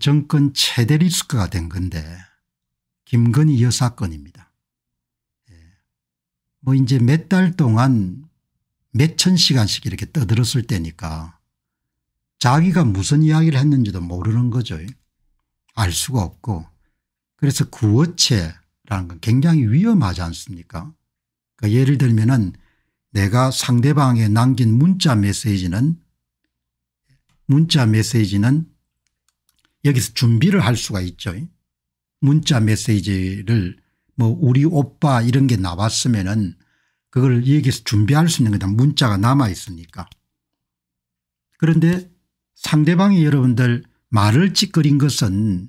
정권 최대 리스크가 된 건데 김건희 여사 건입니다. 예. 뭐 이제 몇 달 동안 몇 천 시간씩 이렇게 떠들었을 때니까 자기가 무슨 이야기를 했는지도 모르는 거죠. 알 수가 없고 그래서 구어체라는 건 굉장히 위험하지 않습니까 그러니까 예를 들면 은 내가 상대방에 남긴 문자 메시지는 문자 메시지는 여기서 준비를 할 수가 있죠. 문자 메시지를 뭐 우리 오빠 이런 게 나왔으면은 그걸 여기서 준비할 수 있는 거다. 문자가 남아 있으니까. 그런데 상대방이 여러분들 말을 찌끄린 것은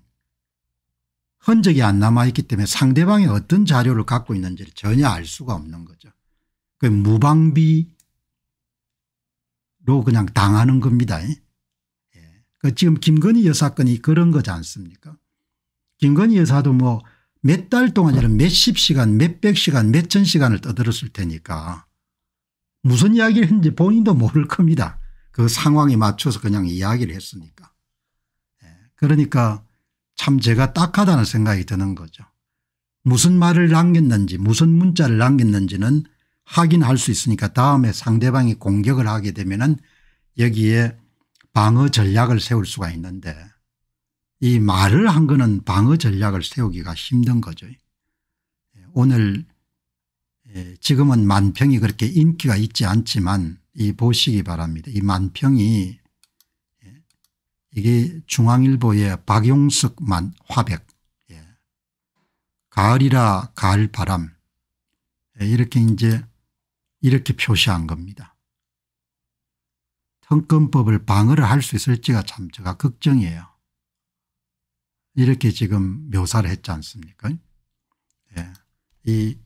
흔적이 안 남아있기 때문에 상대방이 어떤 자료를 갖고 있는지를 전혀 알 수가 없는 거죠. 그 무방비로 그냥 당하는 겁니다. 그 지금 김건희 여 사건이 그런 거지 않습니까 김건희 여사도 뭐 몇 달 동안 이런 몇십 시간 몇백 시간 몇천 시간을 떠들었을 테니까 무슨 이야기를 했는지 본인도 모를 겁니다. 그 상황에 맞춰서 그냥 이야기를 했으니까. 예, 그러니까 참 제가 딱하다는 생각이 드는 거죠. 무슨 말을 남겼는지 무슨 문자를 남겼는지는 확인할 수 있으니까 다음에 상대방이 공격을 하게 되면 은 여기에 방어 전략을 세울 수가 있는데 이 말을 한 거는 방어 전략을 세우기가 힘든 거죠. 오늘 예, 지금은 만평이 그렇게 인기가 있지 않지만 이 보시기 바랍니다. 이 만평이 예, 이게 중앙일보의 박용석 만 화백 예, 가을이라 가을 바람 이렇게 이제 이렇게 표시한 겁니다. 평권법을 방어를 할 수 있을지가 참 제가 걱정이에요. 이렇게 지금 묘사를 했지 않습니까? 예. 이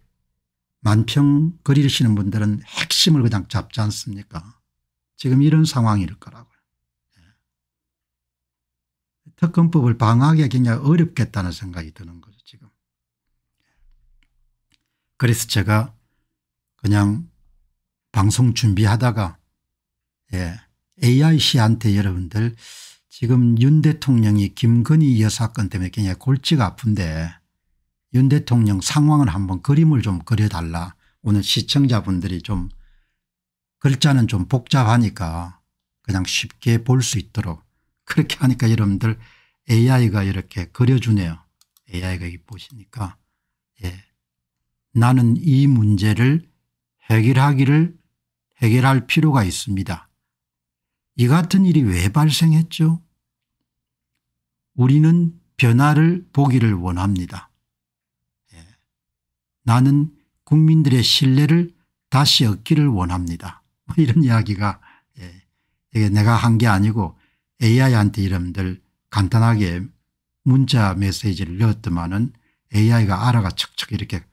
만평 그리시는 분들은 핵심을 그냥 잡지 않습니까? 지금 이런 상황일 거라고요. 예. 특검법을 방어하기가 굉장히 어렵겠다는 생각이 드는 거죠 지금. 그래서 제가 그냥 방송 준비하다가 예, a i 씨한테 여러분들 지금 윤 대통령이 김건희 여사건 때문에 굉장히 골치가 아픈데 윤 대통령 상황을 한번 그림을 좀 그려달라. 오늘 시청자분들이 좀 글자는 좀 복잡하니까 그냥 쉽게 볼 수 있도록 그렇게 하니까 여러분들 AI가 이렇게 그려주네요. AI가 보시니까 예. 나는 이 문제를 해결하기를 해결할 필요가 있습니다. 이 같은 일이 왜 발생했죠? 우리는 변화를 보기를 원합니다. 예. 나는 국민들의 신뢰를 다시 얻기를 원합니다. 뭐 이런 이야기가 예. 이게 내가 한 게 아니고 AI한테 이름들 간단하게 문자 메시지를 넣었더만은 AI가 알아가 척척 이렇게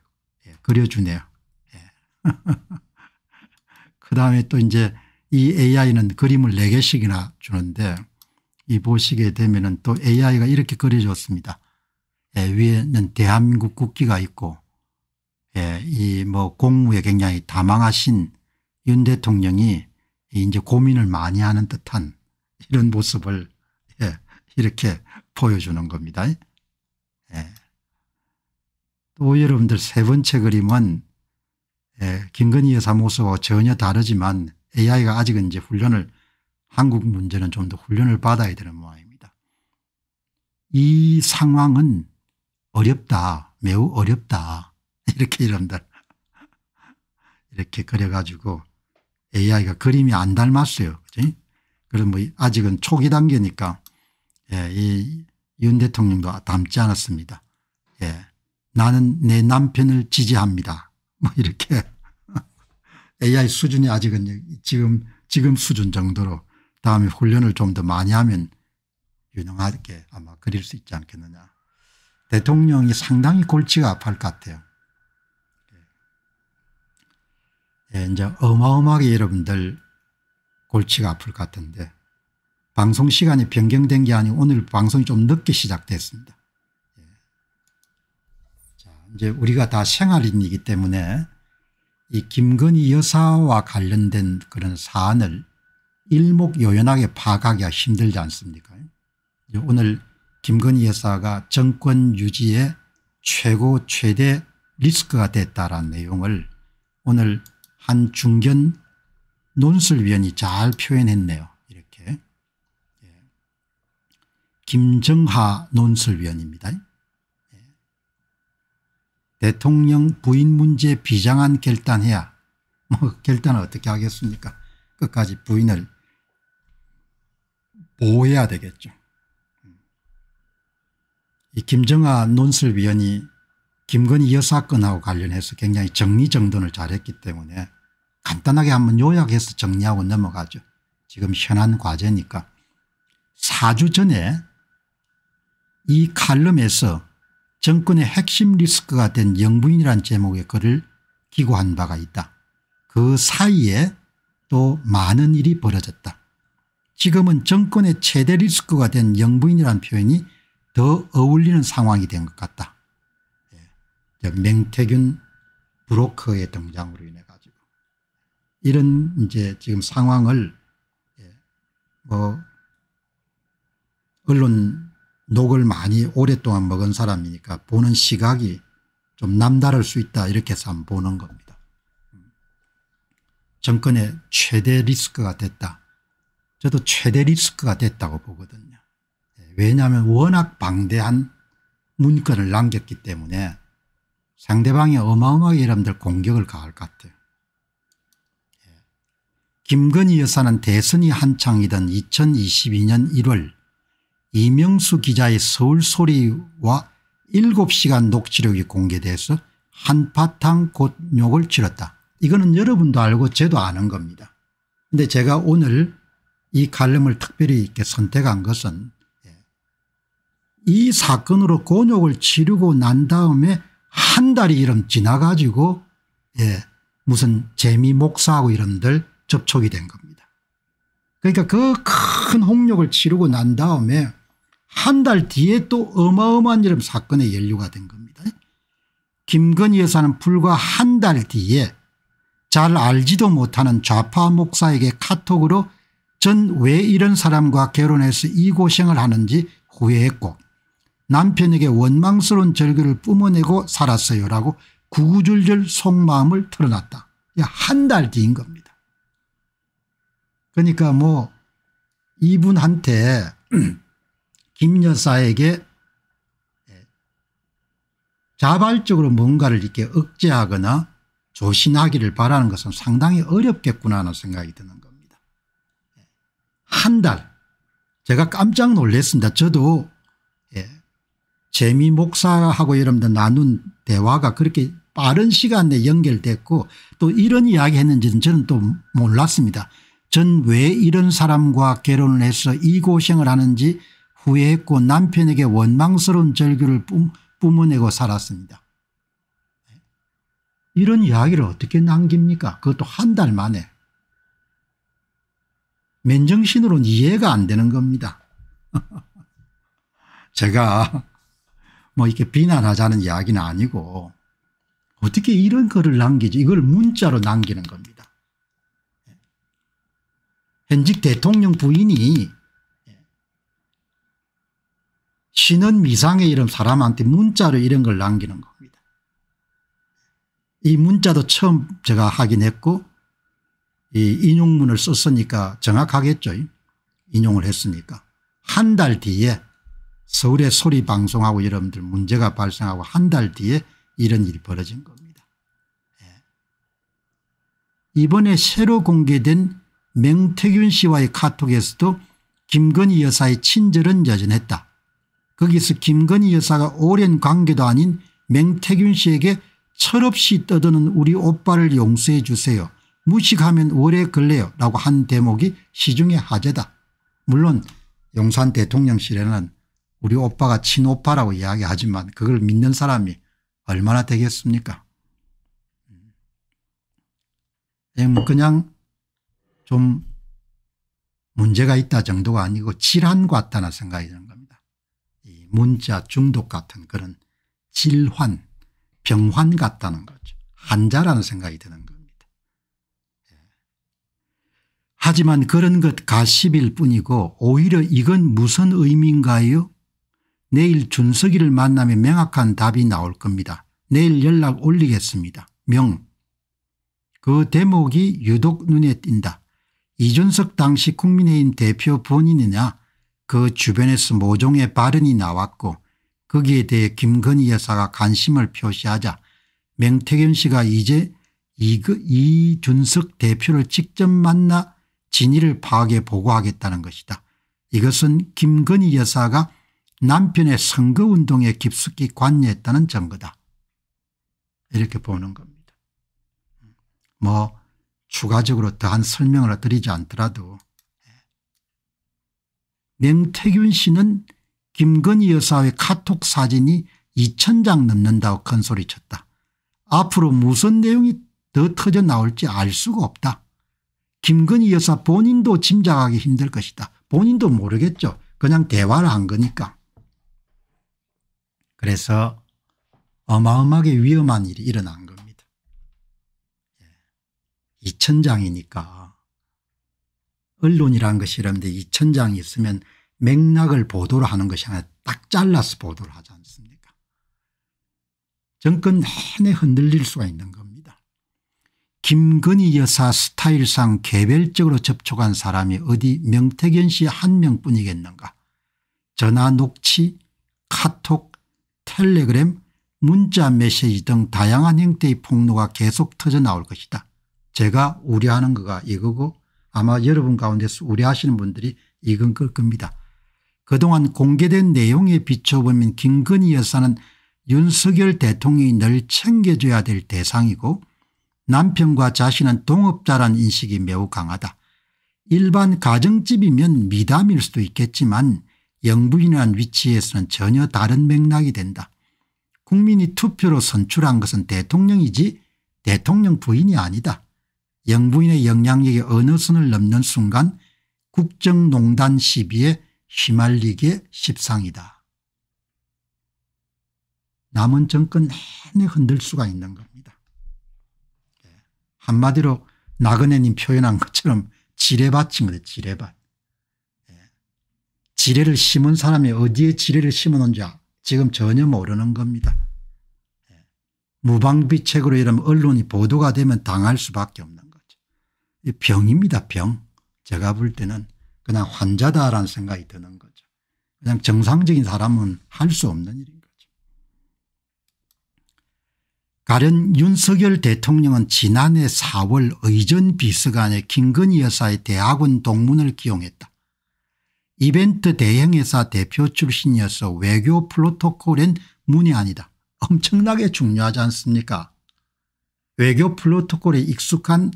예. 그려주네요. 예. 그 다음에 또 이제 이 AI는 그림을 4개씩이나 주는데 이 보시게 되면 또 AI가 이렇게 그려줬습니다. 예, 위에는 대한민국 국기가 있고 예, 이 뭐 공무에 굉장히 다망하신 윤 대통령이 이제 고민을 많이 하는 듯한 이런 모습을 예, 이렇게 보여주는 겁니다. 예. 또 여러분들 세 번째 그림은 예, 김건희 여사 모습하 전혀 다르지만 AI가 아직은 이제 훈련을 한국 문제는 좀 더 훈련을 받아야 되는 모양입니다. 이 상황은 어렵다. 매우 어렵다. 이렇게 이름들 이렇게 그려가지고 AI가 그림이 안 닮았어요. 그지? 그럼 뭐 아직은 초기 단계니까 예, 이윤 대통령도 닮지 않았습니다. 예, 나는 내 남편을 지지합니다. 뭐 이렇게 AI 수준이 아직은 지금 지금 수준 정도로 다음에 훈련을 좀 더 많이 하면 유능하게 아마 그릴 수 있지 않겠느냐. 대통령이 상당히 골치가 아플것 같아요. 예. 예, 이제 어마어마하게 여러분들 골치가 아플 것 같은데 방송 시간이 변경된 게 아니고 오늘 방송이 좀 늦게 시작됐습니다. 예. 자, 이제 우리가 다 생활인이기 때문에 이 김건희 여사와 관련된 그런 사안을 일목요연하게 파악하기가 힘들지 않습니까 오늘 김건희 여사가 정권 유지에 최고 최대 리스크가 됐다라는 내용을 오늘 한 중견 논술위원이 잘 표현했네요. 이렇게 예. 김정하 논술위원입니다. 대통령 부인 문제 비장한 결단해야 뭐 결단을 어떻게 하겠습니까 끝까지 부인을 보호해야 되겠죠. 이 김정아 논술위원이 김건희 여사건하고 관련해서 굉장히 정리정돈을 잘했기 때문에 간단하게 한번 요약해서 정리하고 넘어가죠. 지금 현안 과제니까. 4주 전에 이 칼럼에서 정권의 핵심 리스크가 된 영부인이란 제목의 글을 기고한 바가 있다. 그 사이에 또 많은 일이 벌어졌다. 지금은 정권의 최대 리스크가 된영부인이란 표현이 더 어울리는 상황이 된 것 같다. 예. 맹태균 브로커의 등장으로 인해 가지고 이런 이제 지금 상황을 예. 뭐 언론 녹을 많이 오랫동안 먹은 사람이니까 보는 시각이 좀 남다를 수 있다 이렇게 해서 한번 보는 겁니다. 정권의 최대 리스크가 됐다. 저도 최대 리스크가 됐다고 보거든요. 예, 왜냐하면 워낙 방대한 문건을 남겼기 때문에 상대방이 어마어마하게 여러분들 공격을 가할 것 같아요. 예. 김건희 여사는 대선이 한창이던 2022년 1월 이명수 기자의 서울소리와 7시간 녹취록이 공개돼서 한바탕 곧욕을 치렀다. 이거는 여러분도 알고 저도 아는 겁니다. 근데 제가 오늘 이갈럼을 특별히 이렇게 선택한 것은 예, 이 사건으로 곤욕을 치르고 난 다음에 한 달이 이름 지나가지고 예, 무슨 재미 목사하고 이런들 접촉이 된 겁니다. 그러니까 그 큰 홍역을 치르고 난 다음에 한달 뒤에 또 어마어마한 이름 사건의연류가된 겁니다. 김건희 여사는 불과 한 달 뒤에 잘 알지도 못하는 좌파 목사에게 카톡으로 전 왜 이런 사람과 결혼해서 이 고생을 하는지 후회했고 남편에게 원망스러운 절규를 뿜어내고 살았어요라고 구구절절 속마음을 털어놨다. 한 달 뒤인 겁니다. 그러니까 뭐 이분한테 김 여사에게 예, 자발적으로 뭔가를 이렇게 억제하거나 조신하기를 바라는 것은 상당히 어렵겠구나 하는 생각이 드는 겁니다. 예, 한 달. 제가 깜짝 놀랐습니다. 저도 예, 재미 목사하고 여러분들 나눈 대화가 그렇게 빠른 시간 내에 연결됐고 또 이런 이야기 했는지는 저는 또 몰랐습니다. 전 왜 이런 사람과 결혼을 해서 이 고생을 하는지 후회했고 남편에게 원망스러운 절규를 뿜어내고 살았습니다. 이런 이야기를 어떻게 남깁니까? 그것도 한 달 만에. 면정신으로는 이해가 안 되는 겁니다. 제가 뭐 이렇게 비난하자는 이야기는 아니고 어떻게 이런 글을 남기지 이걸 문자로 남기는 겁니다. 예. 현직 대통령 부인이 신은 미상의 이름 사람한테 문자로 이런 걸 남기는 겁니다. 이 문자도 처음 제가 확인했고 이 인용문을 썼으니까 정확하겠죠. 인용을 했으니까. 한 달 뒤에 서울의 소리 방송하고 여러분들 문제가 발생하고 한 달 뒤에 이런 일이 벌어진 겁니다. 예. 이번에 새로 공개된 맹태균 씨와의 카톡에서도 김건희 여사의 친절은 여전했다. 거기서 김건희 여사가 오랜 관계도 아닌 맹태균 씨에게 철없이 떠드는 우리 오빠를 용서해 주세요. 무식하면 오래 걸려요 라고 한 대목이 시중의 화제다. 물론 용산 대통령실에는 우리 오빠가 친오빠라고 이야기하지만 그걸 믿는 사람이 얼마나 되겠습니까 음. 예, 뭐 그냥 좀 문제가 있다 정도가 아니고 질환 같다는 생각이 드는 거예요. 문자 중독 같은 그런 질환 병환 같다는 거죠. 한자라는 생각이 드는 겁니다. 예. 하지만 그런 것 가십일 뿐이고 오히려 이건 무슨 의미인가요? 내일 준석이를 만나면 명확한 답이 나올 겁니다. 내일 연락 올리겠습니다. 명. 그 대목이 유독 눈에 띈다. 이준석 당시 국민의힘 대표 본인이냐 그 주변에서 모종의 발언이 나왔고 거기에 대해 김건희 여사가 관심을 표시하자 명태균 씨가 이제 이준석 대표를 직접 만나 진위를 파악해 보고하겠다는 것이다. 이것은 김건희 여사가 남편의 선거운동에 깊숙이 관여했다는 증거다. 이렇게 보는 겁니다. 뭐 추가적으로 더한 설명을 드리지 않더라도 명태균 씨는 김건희 여사의 카톡 사진이 2천장 넘는다고 큰소리쳤다. 앞으로 무슨 내용이 더 터져 나올지 알 수가 없다. 김건희 여사 본인도 짐작하기 힘들 것이다. 본인도 모르겠죠. 그냥 대화를 한 거니까. 그래서 어마어마하게 위험한 일이 일어난 겁니다. 2천장이니까 예. 언론이라는 것이 이런데 2천장이 있으면 맥락을 보도를 하는 것이 아니라 딱 잘라서 보도를 하지 않습니까 정권 내내 흔들릴 수가 있는 겁니다. 김건희 여사 스타일상 개별적으로 접촉한 사람이 어디 명태균 씨한 명뿐이겠는가 전화 녹취 카톡 텔레그램 문자 메시지 등 다양한 형태의 폭로가 계속 터져 나올 것이다. 제가 우려하는 거가 이거고 아마 여러분 가운데서 우려하시는 분들이 이건 걸 겁니다. 그동안 공개된 내용에 비춰보면 김건희 여사는 윤석열 대통령이 늘 챙겨줘야 될 대상이고 남편과 자신은 동업자란 인식이 매우 강하다. 일반 가정집이면 미담일 수도 있겠지만 영부인이란 위치에서는 전혀 다른 맥락이 된다. 국민이 투표로 선출한 것은 대통령이지 대통령 부인이 아니다. 영부인의 영향력이 어느 선을 넘는 순간 국정농단 시비에 휘말리기에 십상이다. 남은 정권 내내 흔들 수가 있는 겁니다. 예. 한마디로 나그네님 표현한 것처럼 지뢰밭인 거죠. 지뢰밭. 예. 지뢰를 심은 사람이 어디에 지뢰를 심어놓은지 지금 전혀 모르는 겁니다. 예. 무방비책으로 이러면 언론이 보도가 되면 당할 수밖에 없는 병입니다. 병. 제가 볼 때는 그냥 환자다라는 생각이 드는 거죠. 그냥 정상적인 사람은 할 수 없는 일인 거죠. 가련 윤석열 대통령은 지난해 4월 의전 비서관의 김건희 여사의 대학원 동문을 기용했다. 이벤트 대행회사 대표 출신이어서 외교 프로토콜엔 문외아니다 엄청나게 중요하지 않습니까? 외교 프로토콜에 익숙한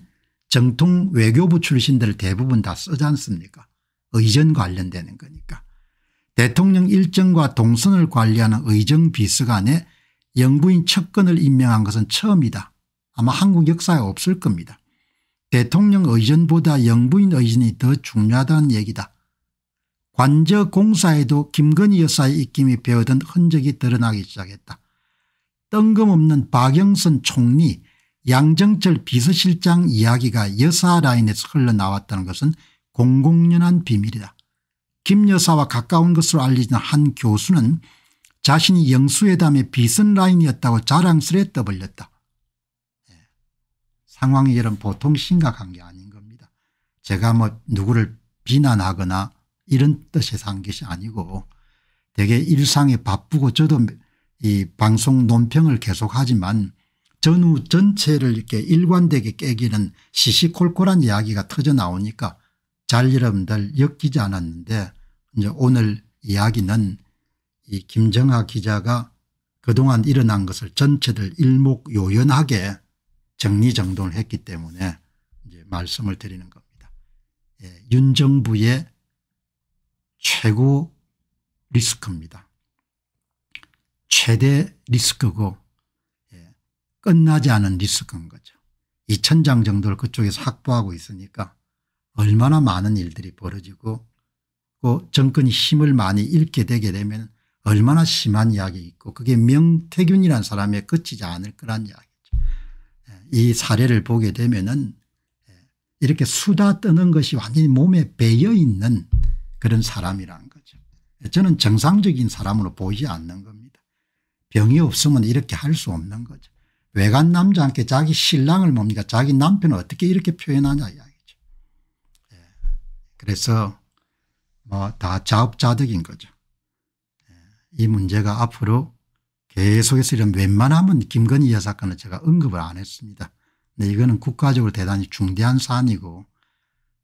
정통 외교부 출신들 대부분 다 쓰지 않습니까 의전 관련되는 거니까. 대통령 일정과 동선을 관리하는 의정 비서관에 영부인 척근을 임명한 것은 처음이다. 아마 한국 역사에 없을 겁니다. 대통령 의전보다 영부인 의전이 더 중요하다는 얘기다. 관저 공사에도 김건희 여사의 입김이 배어든 흔적이 드러나기 시작했다. 뜬금없는 박영선 총리 양정철 비서실장 이야기가 여사 라인에서 흘러나왔다는 것은 공공연한 비밀이다. 김 여사와 가까운 것으로 알려진 한 교수는 자신이 영수회담의 비선 라인이었다고 자랑스레 떠벌렸다. 예. 상황이 이런 보통 심각한 게 아닌 겁니다. 제가 뭐 누구를 비난하거나 이런 뜻에서 한 것이 아니고 되게 일상에 바쁘고 저도 이 방송 논평을 계속하지만 전후 전체를 이렇게 일관되게 깨기는 시시콜콜한 이야기가 터져 나오니까 잘 여러분들 엮이지 않았는데 이제 오늘 이야기는 이 김정하 기자가 그동안 일어난 것을 전체를 일목요연하게 정리정돈을 했기 때문에 이제 말씀을 드리는 겁니다. 예, 윤 정부의 최고 리스크입니다. 최대 리스크고 끝나지 않은 리스크인 거죠. 2천장 정도를 그쪽에서 확보하고 있으니까 얼마나 많은 일들이 벌어지고 그 정권이 힘을 많이 잃게 되게 되면 얼마나 심한 이야기 있고 그게 명태균이라는 사람에 그치지 않을 거란 이야기죠. 예, 이 사례를 보게 되면은 예, 이렇게 수다 떠는 것이 완전히 몸에 배어 있는 그런 사람이라 거죠. 예, 저는 정상적인 사람으로 보이지 않는 겁니다. 병이 없으면 이렇게 할 수 없는 거죠. 외간 남자한테 자기 신랑을 뭡니까 자기 남편을 어떻게 이렇게 표현하냐 이야기죠. 예. 그래서 뭐 다 자업자득인 거죠. 예. 이 문제가 앞으로 계속해서 이런 웬만하면 김건희 여사 건을 제가 언급을 안 했습니다. 근데 이거는 국가적으로 대단히 중대한 사안이고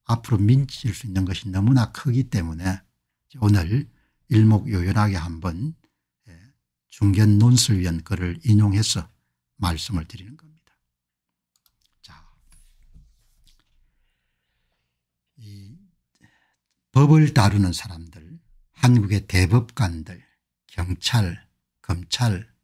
앞으로 민칠 수 있는 것이 너무나 크기 때문에 오늘 일목요연하게 한번 예, 중견 논술위원 글을 인용해서 말씀을 드리는 겁니다. 자, 이 법을 다루는 사람들, 한국의 대법관들, 경찰, 검찰,